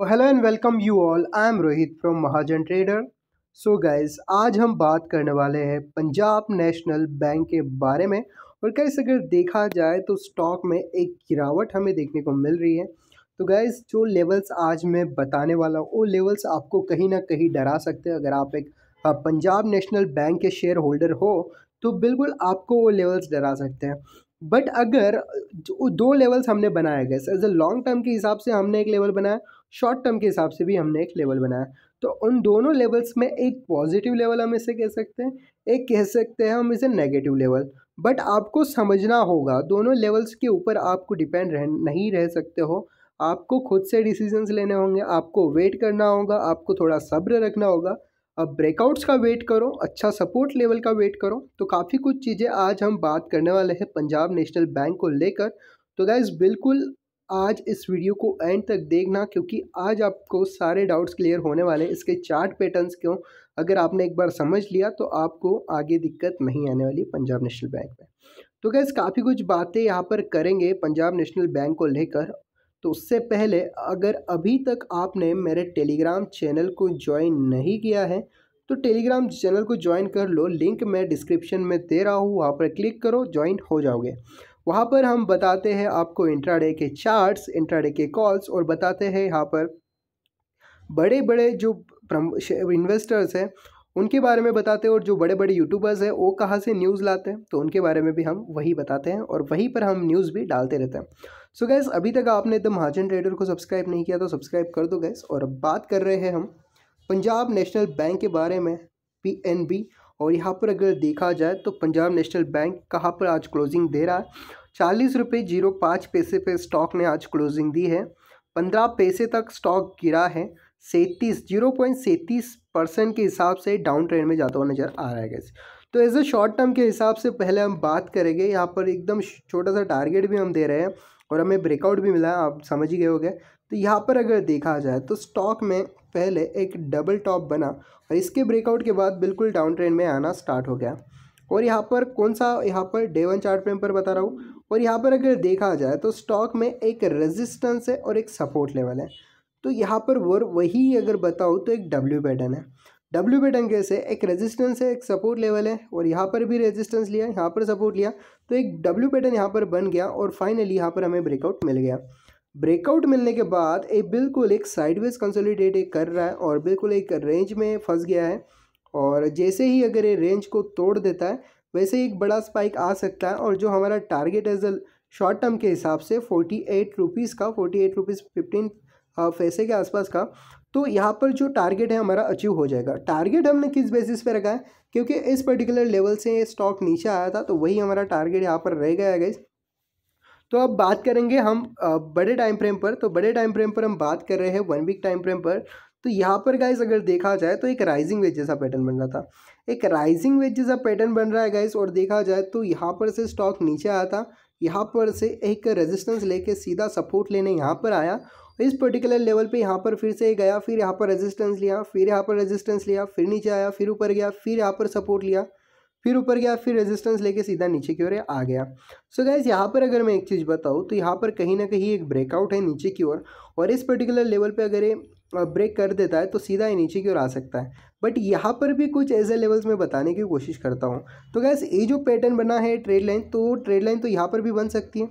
तो hello and welcome you all I am Rohit from Mahajan trader so guys आज हम बात करने वाले हैं पंजाब नेशनल बैंक के बारे में और गाइस अगर देखा जाए तो स्टॉक में एक गिरावट हमें देखने को मिल रही है तो गाइस जो लेवल्स आज मैं बताने वाला हूँ वो लेवल्स आपको कहीं ना कहीं डरा सकते हैं अगर आप एक पंजाब नेशनल बैंक के शेयर होल्डर हो तो बिल्कुल आपको वो लेवल्स डरा सकते हैं बट अगर दो लेवल्स हमने बनाए गए एज अ लॉन्ग टर्म के हिसाब से हमने एक लेवल बनाया शॉर्ट टर्म के हिसाब से भी हमने एक लेवल बनाया तो उन दोनों लेवल्स में एक पॉजिटिव लेवल हम इसे कह सकते हैं एक कह सकते हैं हम इसे नेगेटिव लेवल बट आपको समझना होगा दोनों लेवल्स के ऊपर आपको डिपेंड रह नहीं रह सकते हो आपको खुद से डिसीजंस लेने होंगे आपको वेट करना होगा आपको थोड़ा सब्र रखना होगा अब ब्रेकआउट्स का वेट करो अच्छा सपोर्ट लेवल का वेट करो तो काफ़ी कुछ चीज़ें आज हम बात करने वाले हैं पंजाब नेशनल बैंक को लेकर तो गाइज बिल्कुल आज इस वीडियो को एंड तक देखना क्योंकि आज आपको सारे डाउट्स क्लियर होने वाले हैं इसके चार्ट पैटर्न्स क्यों अगर आपने एक बार समझ लिया तो आपको आगे दिक्कत नहीं आने वाली पंजाब नेशनल बैंक में तो गैस काफ़ी कुछ बातें यहाँ पर करेंगे पंजाब नेशनल बैंक को लेकर तो उससे पहले अगर अभी तक आपने मेरे टेलीग्राम चैनल को ज्वाइन नहीं किया है तो टेलीग्राम चैनल को ज्वाइन कर लो लिंक मैं डिस्क्रिप्शन में दे रहा हूँ वहाँ पर क्लिक करो ज्वाइन हो जाओगे वहाँ पर हम बताते हैं आपको इंट्राडे के चार्ट्स इंट्राडे के कॉल्स और बताते हैं यहाँ पर बड़े बड़े जो इन्वेस्टर्स हैं उनके बारे में बताते हैं और जो बड़े बड़े यूट्यूबर्स हैं वो कहाँ से न्यूज़ लाते हैं तो उनके बारे में भी हम वही बताते हैं और वहीं पर हम न्यूज़ भी डालते रहते हैं सो so गैस अभी तक आपने द महाजन ट्रेडर को सब्सक्राइब नहीं किया तो सब्सक्राइब कर दो गैस और अब बात कर रहे हैं हम पंजाब नेशनल बैंक के बारे में पी और यहाँ पर अगर देखा जाए तो पंजाब नेशनल बैंक कहाँ पर आज क्लोजिंग दे रहा है चालीस रुपये जीरो पाँच पैसे पर स्टॉक ने आज क्लोजिंग दी है पंद्रह पैसे तक स्टॉक गिरा है सैंतीस जीरो पॉइंट सैंतीस परसेंट के हिसाब से डाउन ट्रेंड में जाता हुआ नज़र आ रहा है कैसे तो एज अ शॉर्ट टर्म के हिसाब से पहले हम बात करेंगे यहाँ पर एकदम छोटा सा टारगेट भी हम दे रहे हैं और हमें ब्रेकआउट भी मिला है आप समझ ही गए हो गए तो यहाँ पर अगर देखा जाए तो स्टॉक में पहले एक डबल टॉप बना और इसके ब्रेकआउट के बाद बिल्कुल डाउन ट्रेंड में आना स्टार्ट हो गया और यहाँ पर कौन सा यहाँ per day one chart frame पर बता रहा हूँ और यहाँ पर अगर देखा जाए तो स्टॉक में एक रेजिस्टेंस है और एक सपोर्ट लेवल है तो यहाँ पर वो वही अगर बताऊँ तो एक डब्ल्यू पैटर्न है डब्ल्यू पैटर्न कैसे एक रेजिस्टेंस है एक सपोर्ट लेवल है और यहाँ पर भी रेजिस्टेंस लिया यहाँ पर सपोर्ट लिया तो एक डब्ल्यू पैटर्न यहाँ पर बन गया और फाइनली यहाँ पर हमें ब्रेकआउट मिल गया ब्रेकआउट मिलने के बाद एक बिल्कुल एक साइडवेज कंसोलिडेट एक कर रहा है और बिल्कुल एक रेंज में फंस गया है और जैसे ही अगर ये रेंज को तोड़ देता है वैसे एक बड़ा स्पाइक आ सकता है और जो हमारा target as a short term के हिसाब से फोर्टी एट रुपीज़ का फोर्टी एट रुपीज़ फिफ्टीन पैसे के आसपास का तो यहाँ पर जो टारगेट है हमारा अचीव हो जाएगा टारगेट हमने किस बेसिस पे रखा है क्योंकि इस पर्टिकुलर लेवल से स्टॉक नीचे आया था तो वही हमारा टारगेट यहाँ पर रह गया है गाइज़ तो अब बात करेंगे हम बड़े टाइम फ्रेम पर तो बड़े टाइम फ्रेम पर हम बात कर रहे हैं वन वीक टाइम फ्रेम पर तो यहाँ पर गाइज अगर देखा जाए तो एक राइजिंग वेज जैसा पैटर्न बन रहा था एक राइजिंग वेज जैसा पैटर्न बन रहा है गाइज और देखा जाए तो यहाँ पर से स्टॉक नीचे आया था यहाँ पर से एक रेजिस्टेंस लेके सीधा सपोर्ट लेने यहाँ पर आया इस पर्टिकुलर लेवल पे यहाँ पर फिर से गया फिर यहाँ पर रेजिस्टेंस लिया फिर यहाँ पर रेजिस्टेंस लिया फिर नीचे आया फिर ऊपर गया फिर यहाँ पर सपोर्ट लिया फिर ऊपर गया फिर रेजिस्टेंस लेके सीधा नीचे की ओर आ गया सो so गैस यहाँ पर अगर मैं एक चीज़ बताऊँ तो यहाँ पर कहीं ना कहीं एक ब्रेकआउट है नीचे की ओर और इस पर्टिकुलर लेवल पे अगर ये ब्रेक कर देता है तो सीधा ही नीचे की ओर आ सकता है बट यहाँ पर भी कुछ ऐसे लेवल्स में बताने की कोशिश करता हूँ तो गैस ये जो पैटर्न बना है ट्रेड लाइन तो ट्रेड लाइन तो यहाँ पर भी बन सकती है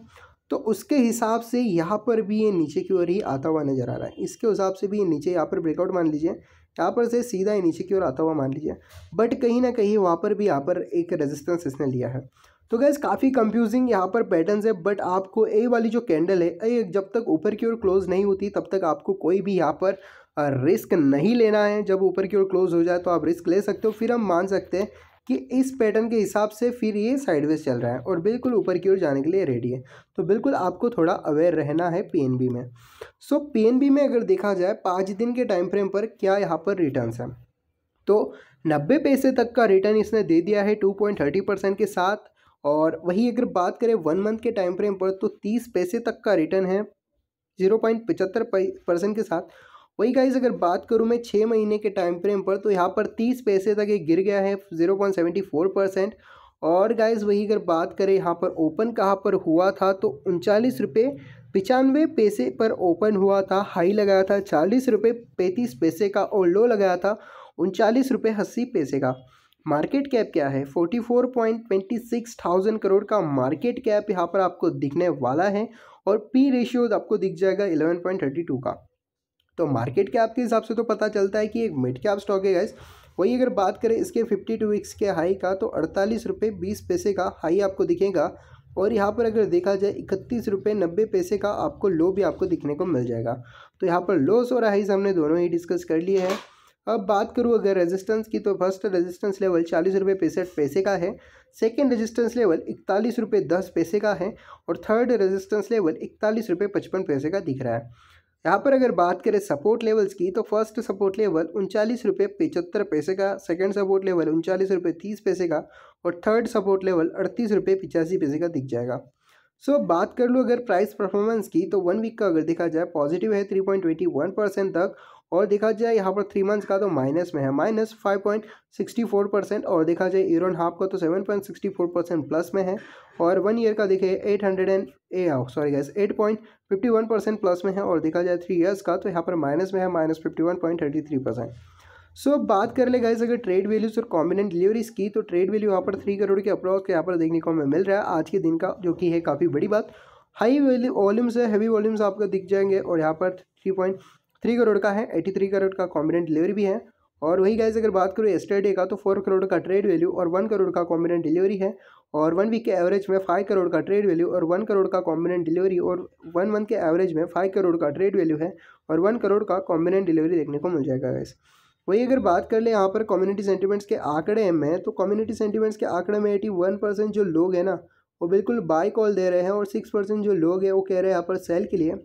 तो उसके हिसाब से यहाँ पर भी ये नीचे की ओर ही आता हुआ नज़र आ रहा है इसके हिसाब से भी ये नीचे यहाँ पर ब्रेकआउट मान लीजिए यहाँ पर से सीधा ही नीचे की ओर आता हुआ मान लीजिए बट कहीं ना कहीं वहाँ पर भी यहाँ पर एक रेजिस्टेंस इसने लिया है तो गैस काफ़ी कंफ्यूजिंग यहाँ पर पैटर्न्स है बट आपको ए वाली जो कैंडल है ए जब तक ऊपर की ओर क्लोज नहीं होती तब तक आपको कोई भी यहाँ पर रिस्क नहीं लेना है जब ऊपर की ओर क्लोज हो जाए तो आप रिस्क ले सकते हो फिर हम मान सकते हैं कि इस पैटर्न के हिसाब से फिर ये साइडवेज चल रहा है और बिल्कुल ऊपर की ओर जाने के लिए रेडी है तो बिल्कुल आपको थोड़ा अवेयर रहना है पीएनबी में सो so, पीएनबी में अगर देखा जाए पाँच दिन के टाइम फ्रेम पर क्या यहाँ पर रिटर्न है तो नब्बे पैसे तक का रिटर्न इसने दे दिया है टू पॉइंट थर्टी परसेंट के साथ और वही अगर बात करें वन मंथ के टाइम फ्रेम पर तो तीस पैसे तक का रिटर्न है जीरो पॉइंट पचहत्तर परसेंट के साथ वही गाइज अगर बात करूँ मैं छः महीने के टाइम फ्रेम पर तो यहाँ पर तीस पैसे तक ये गिर गया है zero point seventy four percent और गाइज वही अगर बात करें यहाँ पर ओपन कहाँ पर हुआ था तो उनचालीस रुपये पचानवे पैसे पर ओपन हुआ था हाई लगाया था चालीस रुपये पैंतीस पैसे का और लो लगाया था उनचालीस रुपये अस्सी पैसे का मार्केट कैप क्या है forty four point twenty six thousand crore का मार्केट कैप यहाँ पर आपको दिखने वाला है और पी रेशियो आपको दिख जाएगा इलेवन पॉइंट थर्टी टू का तो मार्केट के आपके हिसाब से तो पता चलता है कि एक मिड कैप स्टॉक है गाइस वहीं अगर बात करें इसके फिफ्टी टू वीक्स के हाई का तो अड़तालीस रुपये बीस पैसे का हाई आपको दिखेगा और यहाँ पर अगर देखा जाए इकतीस रुपये नब्बे पैसे का आपको लो भी आपको दिखने को मिल जाएगा तो यहाँ पर लोस और हाईज़ हमने दोनों ही डिस्कस कर लिए हैं अब बात करूँ अगर रेजिस्टेंस की तो फर्स्ट रेजिस्टेंस लेवल चालीस रुपये पैंसठ पैसे का है सेकेंड रेजिस्टेंस लेवल इकतालीस रुपये दस पैसे का है और थर्ड रेजिस्टेंस लेवल इकतालीस रुपये पचपन पैसे का दिख रहा है यहाँ पर अगर बात करें सपोर्ट लेवल्स की तो फर्स्ट सपोर्ट लेवल उनचालीस रुपये पिचहत्तर पैसे का सेकंड सपोर्ट लेवल उनचालीस रुपये तीस पैसे का और थर्ड सपोर्ट लेवल अड़तीस रुपये पिचासी पैसे का दिख जाएगा सो so, बात कर लो अगर प्राइस परफॉर्मेंस की तो वन वीक का अगर देखा जाए पॉजिटिव है three point twenty one percent तक और देखा जाए यहाँ पर थ्री मंथ्स का तो माइनस में है minus five point sixty four percent और देखा जाए ईयर हाफ का तो seven point sixty four percent plus में है और वन ईयर का देखिए eight hundred and a sorry guys eight point fifty one percent plus में है और देखा जाए थ्री ईयर्स का तो यहाँ पर माइनस में है minus fifty one point thirty three percent so अब बात कर ले गाइज अगर ट्रेड वैल्यूज और कॉम्बिनेंट डिलीवरीज की तो ट्रेड वैल्यू यहाँ पर थ्री करोड़ के अप्रॉक्स यहाँ पर देखने को हमें मिल रहा है आज के दिन का जो कि है काफ़ी बड़ी बात हाई वॉल्यूम्स है हैवी वॉल्यूम्स आपको दिख जाएंगे और यहाँ पर थ्री पॉइंट थ्री करोड़ का है एटी थ्री करोड़ का कॉम्बिनेंट डिलीवरी भी है और वही गाइज अगर बात करूँ एस्टेडे का तो फोर करोड़ का ट्रेड वैल्यू और वन करोड़ का कॉम्बिनेंट डिलीवरी है और वन वीक के एवरेज में फाइव करोड़ का ट्रेड वैल्यू और वन करोड़ का कॉम्बिनेंट डिलीवरी और वन मंथ के एवरेज में फाइव करोड़ का ट्रेड वैल्यू है और वन करोड़ का कॉम्बिनेंट डिलीवरी देखने को मिल जाएगा गाइज वही अगर बात कर ले यहाँ पर कम्युनिटी सेंटीमेंट्स के आंकड़े में तो कम्युनिटी सेंटीमेंट्स के आंकड़े में एटी वन परसेंट जो लोग हैं ना वो बिल्कुल बाय कॉल दे रहे हैं और सिक्स परसेंट जो लोग हैं वो कह रहे हैं यहाँ पर सेल के लिए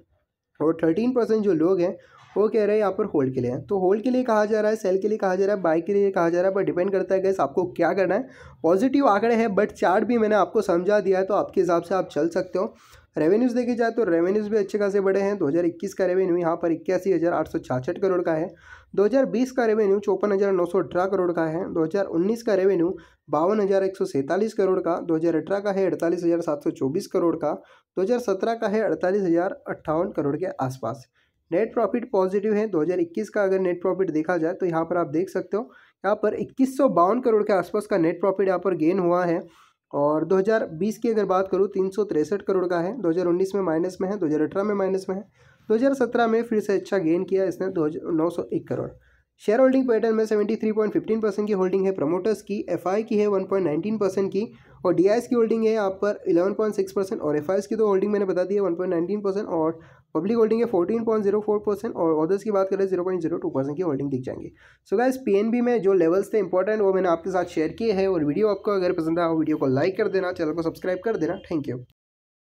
और थर्टीन परसेंट जो लोग हैं वो कह रहे हैं यहाँ पर होल्ड के लिए तो होल्ड के लिए कहा जा रहा है सेल के लिए कहा जा रहा है बाय के लिए कहा जा रहा है पर डिपेंड करता है गैस आपको क्या करना है पॉजिटिव आंकड़े हैं बट चार्ट भी मैंने आपको समझा दिया है तो आपके हिसाब से आप चल सकते हो रेवेन्यूज़ देखे जाए तो रेवेन्यूज़ भी अच्छे खासे बड़े हैं 2021 का रेवेन्यू यहाँ पर इक्यासी हज़ार आठ सौ छाछठ करोड़ का है 2020 का रेवेन्यू चौपन हज़ार नौ सौ अठारह करोड़ का है 2019 का रेवेन्यू बावन हज़ार एक सौ सैंतालीस करोड़ का 2018 का है अड़तालीस हज़ार सात सौ चौबीस करोड़ का 2017 का है अड़तालीस हज़ार अट्ठावन करोड़ के आसपास नेट प्रॉफिट पॉजिटिव है 2021 का अगर नेट प्रॉफिट देखा जाए तो यहाँ पर आप देख सकते हो यहाँ पर इक्कीस करोड़ के आसपास का नेट प्रॉफिट यहाँ पर गेन हुआ है और 2020 की अगर बात करूँ तीन करोड़ का है 2019 में माइनस में है 2018 में माइनस में है 2017 में फिर से अच्छा गेन किया इसने दो करोड़ शेयर होल्डिंग पैटर्न में 73.15 परसेंट की होल्डिंग है प्रमोटर्स की एफआई की है 1.19 परसेंट की और डीआईएस की होल्डिंग है यहाँ पर 11.6 परसेंट और एफ की तो होल्डिंग मैंने बता दी है 1.19 परसेंट और पब्लिक होल्डिंग है 14.04 परसेंट और ऑर्डर्स की बात करें 0.02 परसेंट की होल्डिंग दिख जाएंगे सो गाइस बी में जो लेवल्स थे इंपॉर्टेंट वो मैंने आपके साथ शेयर किए हैं और वीडियो आपको अगर पसंद आया वीडियो को लाइक कर देना चैनल को सब्सक्राइब कर देना थैंक यू